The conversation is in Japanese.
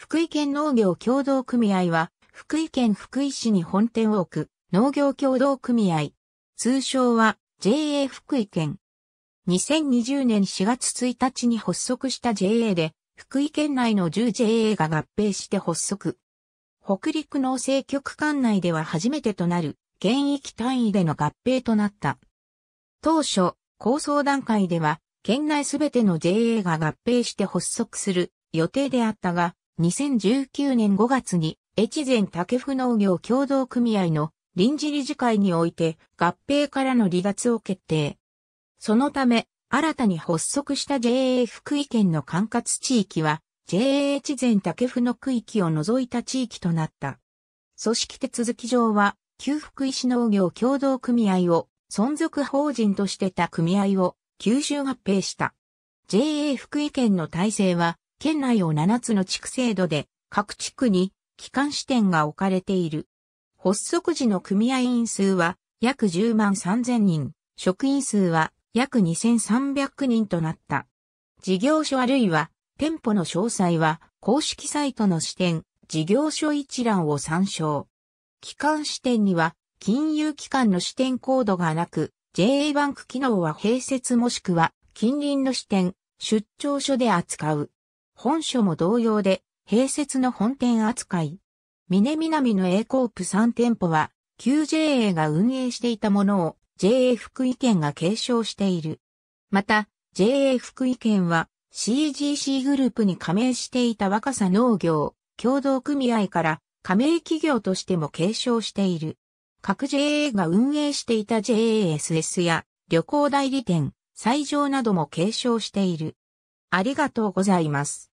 福井県農業協同組合は、福井県福井市に本店を置く農業協同組合。通称は JA 福井県。2020年4月1日に発足した JA で、福井県内の 10JA が合併して発足。北陸農政局管内では初めてとなる、県域単位での合併となった。当初、構想段階では、県内すべての JA が合併して発足する予定であったが、2019年5月に越前竹府農業協同組合の臨時理事会において合併からの離脱を決定。そのため、新たに発足した JA 福井県の管轄地域は、JA 越前竹府の区域を除いた地域となった。組織手続き上は、旧福井市農業協同組合を存続法人としてた組合を九州合併した。JA 福井県の体制は、県内を7つの地区制度で、各地区に機関支店が置かれている。発足時の組合員数は約10万3000人、職員数は約2300人となった。事業所あるいは店舗の詳細は公式サイトの支店、事業所一覧を参照。機関支店には金融機関の支店コードがなく、JA バンク機能は併設もしくは近隣の支店、出張所で扱う。本書も同様で、併設の本店扱い。峰南の A コープ3店舗は、QJA が運営していたものを JA 福井県が継承している。また、JA 福井県は CGC グループに加盟していた若さ農業協同組合から加盟企業としても継承している。各 JA が運営していた JASS や旅行代理店、最上なども継承している。ありがとうございます。